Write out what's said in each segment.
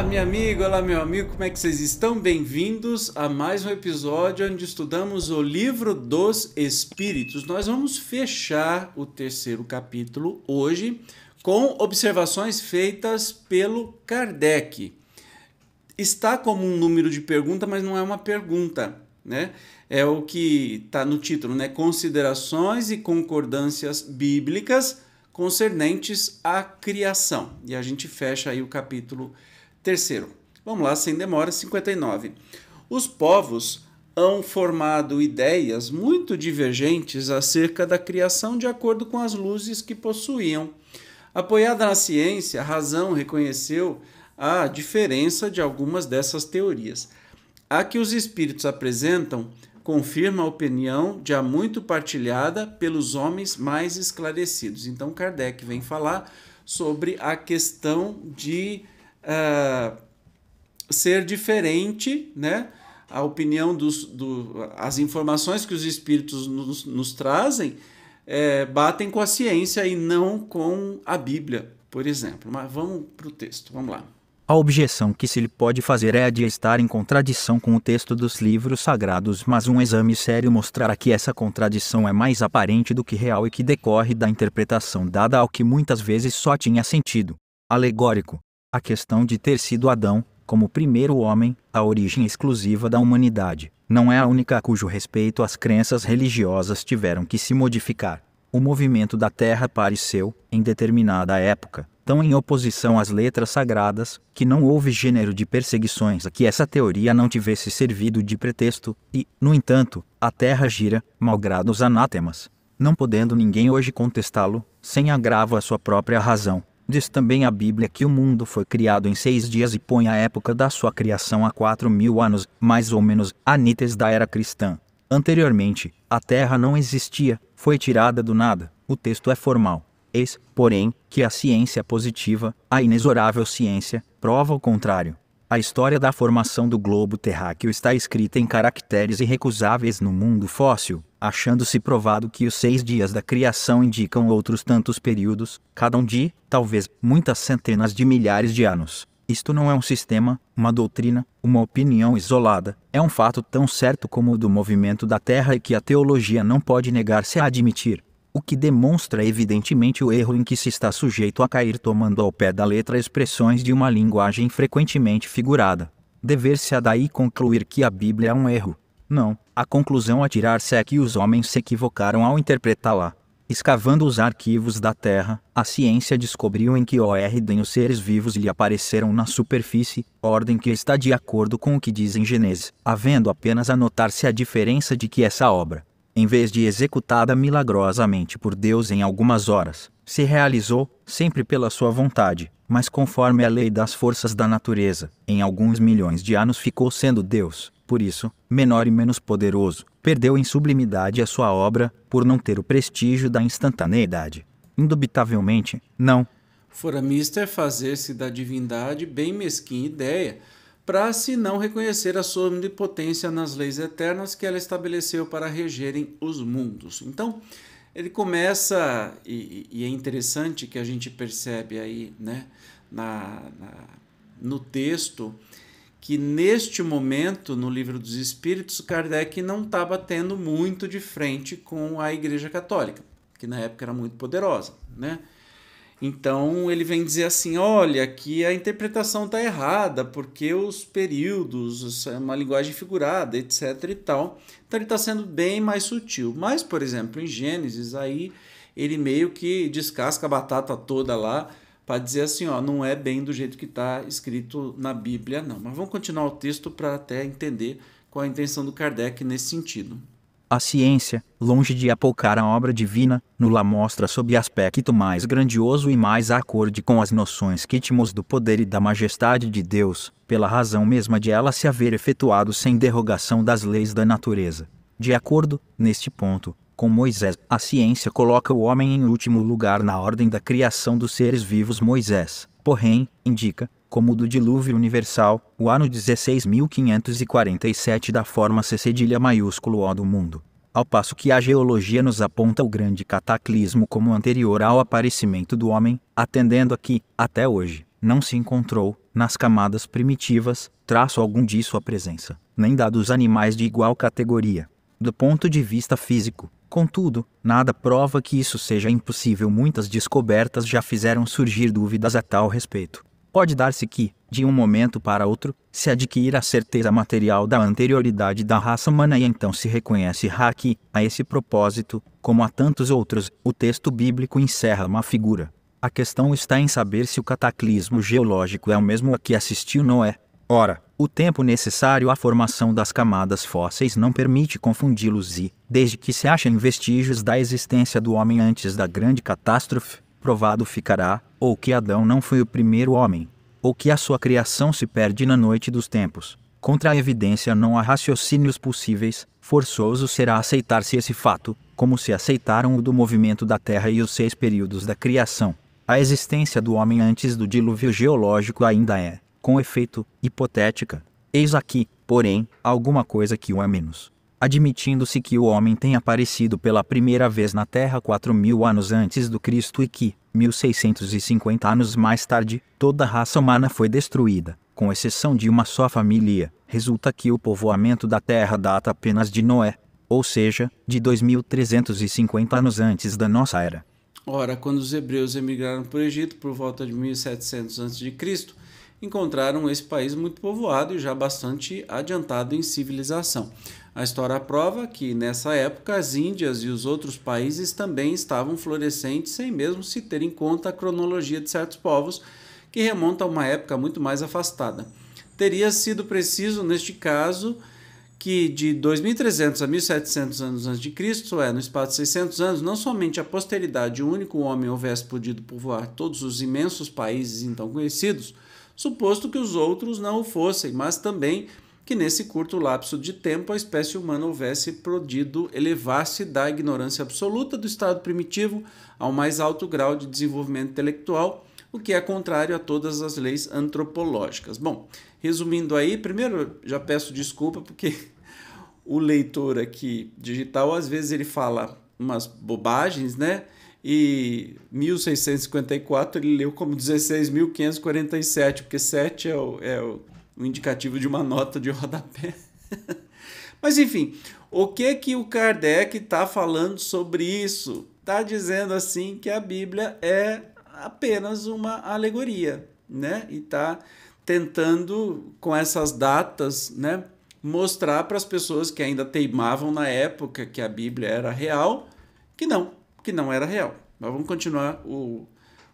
Olá, minha amiga, olá, meu amigo, como é que vocês estão? Bem-vindos a mais um episódio onde estudamos o livro dos Espíritos. Nós vamos fechar o terceiro capítulo hoje com observações feitas pelo Kardec. Está como um número de pergunta, mas não é uma pergunta, né? É o que está no título, né? Considerações e concordâncias bíblicas concernentes à criação. E a gente fecha aí o capítulo 3 Terceiro, vamos lá, sem demora, 59. Os povos hão formado ideias muito divergentes acerca da criação de acordo com as luzes que possuíam. Apoiada na ciência, a razão reconheceu a diferença de algumas dessas teorias. A que os espíritos apresentam confirma a opinião já muito partilhada pelos homens mais esclarecidos. Então, Kardec vem falar sobre a questão de uh, ser diferente, né? A opinião dos, do, as informações que os espíritos nos, nos trazem é, batem com a ciência e não com a Bíblia, por exemplo. Mas vamos para o texto, vamos lá. A objeção que se lhe pode fazer é a de estar em contradição com o texto dos livros sagrados, mas um exame sério mostrará que essa contradição é mais aparente do que real e que decorre da interpretação dada ao que muitas vezes só tinha sentido alegórico, a questão de ter sido Adão, como primeiro homem, a origem exclusiva da humanidade, não é a única cujo respeito as crenças religiosas tiveram que se modificar. O movimento da Terra pareceu, em determinada época, tão em oposição às letras sagradas, que não houve gênero de perseguições a que essa teoria não tivesse servido de pretexto, e, no entanto, a Terra gira, malgrado os anátemas, não podendo ninguém hoje contestá-lo, sem agravo à sua própria razão. Diz também a Bíblia que o mundo foi criado em seis dias e põe a época da sua criação a quatro mil anos, mais ou menos, anites da era cristã. Anteriormente, a Terra não existia, foi tirada do nada. O texto é formal. Eis, porém, que a ciência positiva, a inexorável ciência, prova o contrário. A história da formação do globo terráqueo está escrita em caracteres irrecusáveis no mundo fóssil, achando-se provado que os seis dias da criação indicam outros tantos períodos, cada um de, talvez, muitas centenas de milhares de anos. Isto não é um sistema, uma doutrina, uma opinião isolada, é um fato tão certo como o do movimento da Terra e que a teologia não pode negar-se a admitir o que demonstra evidentemente o erro em que se está sujeito a cair tomando ao pé da letra expressões de uma linguagem frequentemente figurada. Dever-se-á daí concluir que a Bíblia é um erro? Não, a conclusão a tirar-se é que os homens se equivocaram ao interpretá-la. Escavando os arquivos da Terra, a ciência descobriu em que ordem os seres vivos lhe apareceram na superfície, ordem que está de acordo com o que diz em Gênesis, havendo apenas a notar-se a diferença de que essa obra, em vez de executada milagrosamente por Deus em algumas horas, se realizou, sempre pela sua vontade, mas conforme a lei das forças da natureza, em alguns milhões de anos ficou sendo Deus, por isso, menor e menos poderoso, perdeu em sublimidade a sua obra, por não ter o prestígio da instantaneidade. Indubitavelmente, não. Foramista é fazer-se da divindade bem mesquinha ideia para se não reconhecer a sua onipotência nas leis eternas que ela estabeleceu para regerem os mundos. Então, ele começa, e, e é interessante que a gente percebe aí né, na, na, no texto, que neste momento, no Livro dos Espíritos, Kardec não está batendo muito de frente com a Igreja Católica, que na época era muito poderosa, né? Então ele vem dizer assim: olha, que a interpretação está errada, porque os períodos, é uma linguagem figurada, etc. e tal. Então ele está sendo bem mais sutil. Mas, por exemplo, em Gênesis, aí ele meio que descasca a batata toda lá para dizer assim: ó, não é bem do jeito que está escrito na Bíblia, não. Mas vamos continuar o texto para até entender qual a intenção do Kardec nesse sentido. A ciência, longe de apocar a obra divina, nula mostra sob aspecto mais grandioso e mais acorde com as noções que tínhamos do poder e da majestade de Deus, pela razão mesma de ela se haver efetuado sem derrogação das leis da natureza. De acordo, neste ponto, com Moisés, a ciência coloca o homem em último lugar na ordem da criação dos seres vivos. Moisés, porém, indica, como o do dilúvio universal, o ano 16.547 da forma C cedilha maiúsculo O do mundo. Ao passo que a geologia nos aponta o grande cataclismo como anterior ao aparecimento do homem, atendendo a que, até hoje, não se encontrou, nas camadas primitivas, traço algum de sua presença, nem dados dos animais de igual categoria. Do ponto de vista físico, Contudo, nada prova que isso seja impossível. Muitas descobertas já fizeram surgir dúvidas a tal respeito pode dar-se que, de um momento para outro, se adquira a certeza material da anterioridade da raça humana e então se reconhece Haki, a esse propósito, como a tantos outros, o texto bíblico encerra uma figura. A questão está em saber se o cataclismo geológico é o mesmo a que assistiu Noé. Ora, o tempo necessário à formação das camadas fósseis não permite confundi-los e, desde que se achem vestígios da existência do homem antes da grande catástrofe, provado ficará, ou que Adão não foi o primeiro homem, ou que a sua criação se perde na noite dos tempos. Contra a evidência não há raciocínios possíveis, forçoso será aceitar-se esse fato, como se aceitaram o do movimento da Terra e os seis períodos da criação. A existência do homem antes do dilúvio geológico ainda é, com efeito, hipotética. Eis aqui, porém, alguma coisa que o é menos admitindo-se que o homem tem aparecido pela primeira vez na Terra 4 mil anos antes do Cristo e que, 1650 anos mais tarde, toda a raça humana foi destruída, com exceção de uma só família, resulta que o povoamento da Terra data apenas de Noé, ou seja, de 2350 anos antes da nossa era. Ora, quando os hebreus emigraram para o Egito por volta de 1700 a.C., encontraram esse país muito povoado e já bastante adiantado em civilização. A história prova que, nessa época, as Índias e os outros países também estavam florescentes, sem mesmo se ter em conta a cronologia de certos povos, que remonta a uma época muito mais afastada. Teria sido preciso, neste caso, que de 2300 a 1700 anos antes de Cristo, é, no espaço de 600 anos, não somente a posteridade de um único homem houvesse podido povoar todos os imensos países então conhecidos, suposto que os outros não o fossem, mas também que nesse curto lapso de tempo a espécie humana houvesse prodido elevar-se da ignorância absoluta do estado primitivo ao mais alto grau de desenvolvimento intelectual, o que é contrário a todas as leis antropológicas. Bom, resumindo aí, primeiro já peço desculpa porque o leitor aqui digital às vezes ele fala umas bobagens, né? E 1654 ele leu como 16.547, porque 7 é o, é o o indicativo de uma nota de rodapé. Mas enfim, o que que o Kardec está falando sobre isso? Está dizendo assim que a Bíblia é apenas uma alegoria, né? E está tentando com essas datas, né, mostrar para as pessoas que ainda teimavam na época que a Bíblia era real, que não, que não era real. Mas vamos continuar o,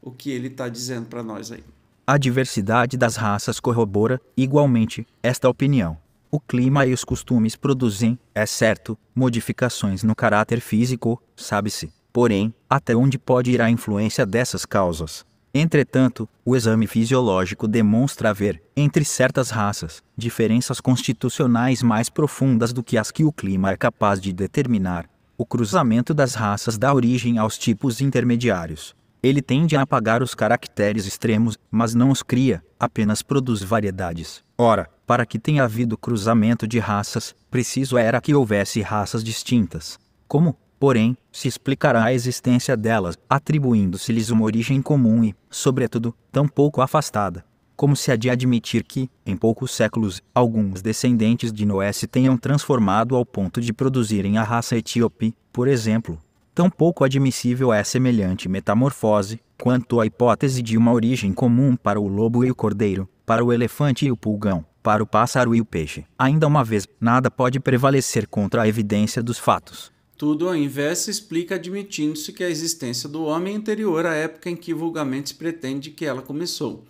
o que ele está dizendo para nós aí. A diversidade das raças corrobora, igualmente, esta opinião. O clima e os costumes produzem, é certo, modificações no caráter físico, sabe-se, porém, até onde pode ir a influência dessas causas. Entretanto, o exame fisiológico demonstra haver, entre certas raças, diferenças constitucionais mais profundas do que as que o clima é capaz de determinar. O cruzamento das raças dá origem aos tipos intermediários, ele tende a apagar os caracteres extremos, mas não os cria, apenas produz variedades. Ora, para que tenha havido cruzamento de raças, preciso era que houvesse raças distintas. Como, porém, se explicará a existência delas, atribuindo-se-lhes uma origem comum e, sobretudo, tão pouco afastada? Como se há de admitir que, em poucos séculos, alguns descendentes de Noé se tenham transformado ao ponto de produzirem a raça etíope, por exemplo, Tão pouco admissível é semelhante metamorfose, quanto a hipótese de uma origem comum para o lobo e o cordeiro, para o elefante e o pulgão, para o pássaro e o peixe. Ainda uma vez, nada pode prevalecer contra a evidência dos fatos. Tudo ao invés se explica admitindo-se que a existência do homem é anterior à época em que vulgamente se pretende que ela começou.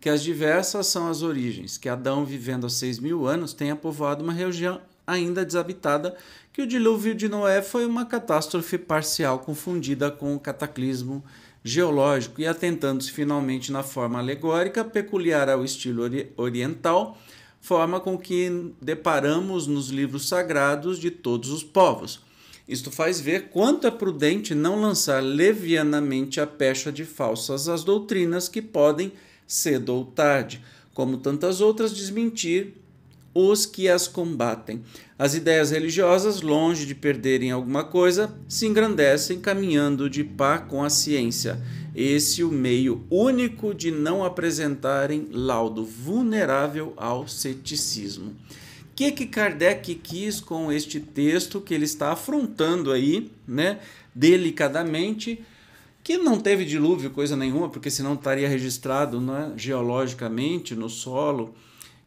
Que as diversas são as origens, que Adão, vivendo há seis mil anos, tenha povoado uma região ainda desabitada, que o dilúvio de Noé foi uma catástrofe parcial confundida com o cataclismo geológico e atentando-se finalmente na forma alegórica peculiar ao estilo ori oriental, forma com que deparamos nos livros sagrados de todos os povos. Isto faz ver quanto é prudente não lançar levianamente a pecha de falsas as doutrinas que podem, cedo ou tarde, como tantas outras, desmentir os que as combatem. As ideias religiosas, longe de perderem alguma coisa, se engrandecem caminhando de pá com a ciência. Esse o meio único de não apresentarem laudo vulnerável ao ceticismo. O que, que Kardec quis com este texto que ele está afrontando aí, né, delicadamente? que não teve dilúvio, coisa nenhuma, porque senão estaria registrado né, geologicamente no solo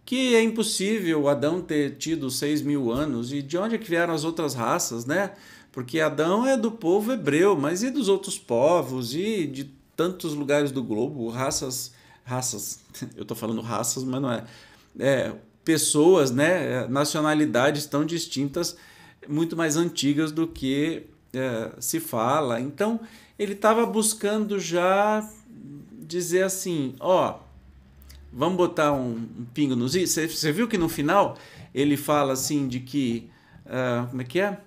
que é impossível Adão ter tido 6 mil anos e de onde é que vieram as outras raças, né? Porque Adão é do povo hebreu, mas e dos outros povos e de tantos lugares do globo, raças, raças, eu tô falando raças, mas não é, é pessoas, né, é, nacionalidades tão distintas, muito mais antigas do que é, se fala. Então, ele estava buscando já dizer assim, ó, vamos botar um, um pingo nos is. Você viu que no final ele fala assim de que. Uh, como é que é?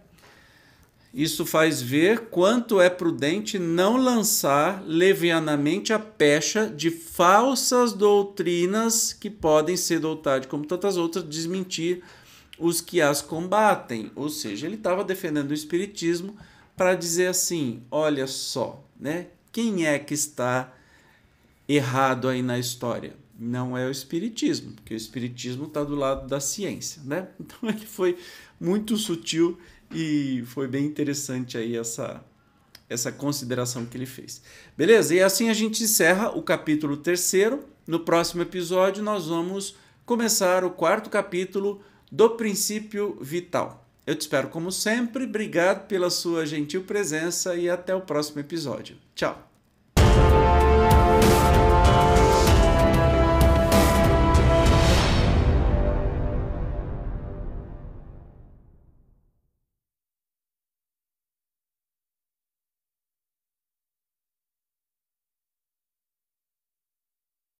Isso faz ver quanto é prudente não lançar levianamente a pecha de falsas doutrinas que podem ser dotadas, como tantas outras, desmentir os que as combatem. Ou seja, ele estava defendendo o Espiritismo para dizer assim: olha só, né? quem é que está errado aí na história? não é o espiritismo, porque o espiritismo está do lado da ciência, né? Então ele foi muito sutil e foi bem interessante aí essa essa consideração que ele fez. Beleza? E assim a gente encerra o capítulo terceiro. No próximo episódio nós vamos começar o quarto capítulo do princípio vital. Eu te espero como sempre. Obrigado pela sua gentil presença e até o próximo episódio. Tchau.